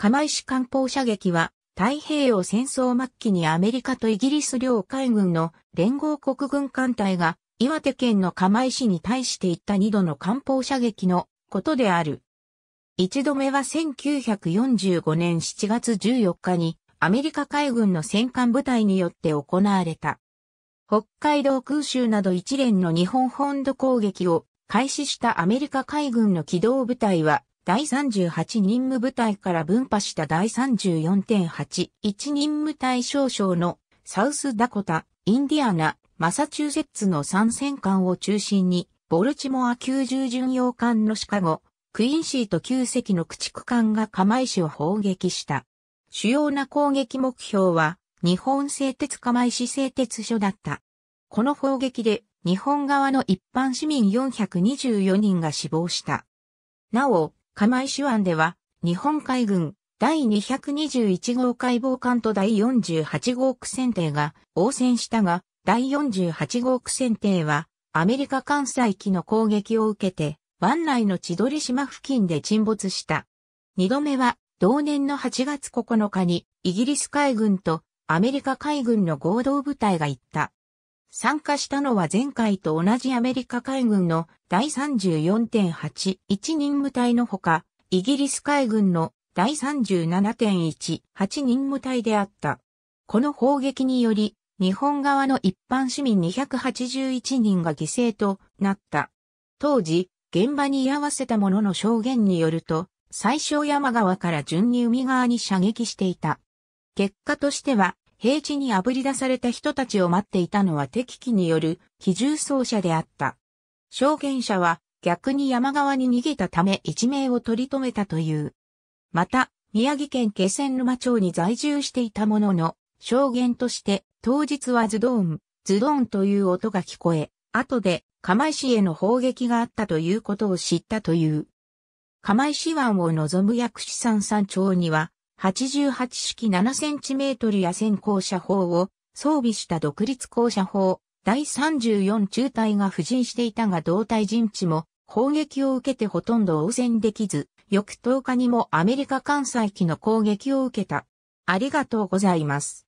釜石艦砲射撃は、太平洋戦争末期にアメリカとイギリス領海軍の連合国軍艦隊が、岩手県の釜石に対して行った二度の艦砲射撃のことである。一度目は1945年7月14日にアメリカ海軍の戦艦部隊によって行われた。北海道空襲など一連の日本本土攻撃を開始したアメリカ海軍の機動部隊は第38任務部隊から分派した第34.81任務隊少将のサウスダコタ、インディアナ、マサチューセッツの参戦艦を中心に、ボルチモア90巡洋艦のシカゴ、クインシーと9隻の駆逐艦が釜石を砲撃した。主要な攻撃目標は、日本製鉄釜石製鉄所だった。この砲撃で、日本側の一般市民424人が死亡した。なお、釜石湾では、日本海軍第221号解剖艦と第48号区船艇が応戦したが、第48号区船艇は、アメリカ艦載機の攻撃を受けて、湾内の千鳥島付近で沈没した。二度目は、同年の8月9日に、イギリス海軍とアメリカ海軍の合同部隊が行った。参加したのは前回と同じアメリカ海軍の第34.81任務隊のほか、イギリス海軍の第37.18任務隊であった。この砲撃により、日本側の一般市民281人が犠牲となった。当時、現場に居合わせた者の証言によると、最小山川から順に海側に射撃していた。結果としては、平地に炙り出された人たちを待っていたのは敵機による機銃奏者であった。証言者は逆に山側に逃げたため一命を取り留めたという。また、宮城県気仙沼町に在住していたものの、証言として当日はズドーン、ズドーンという音が聞こえ、後で釜石への砲撃があったということを知ったという。釜石湾を望む薬師山山町には、88式7センチメートルや先行車砲を装備した独立校舎砲、第34中隊が布陣していたが同隊陣地も砲撃を受けてほとんど応戦できず、翌10日にもアメリカ艦載機の攻撃を受けた。ありがとうございます。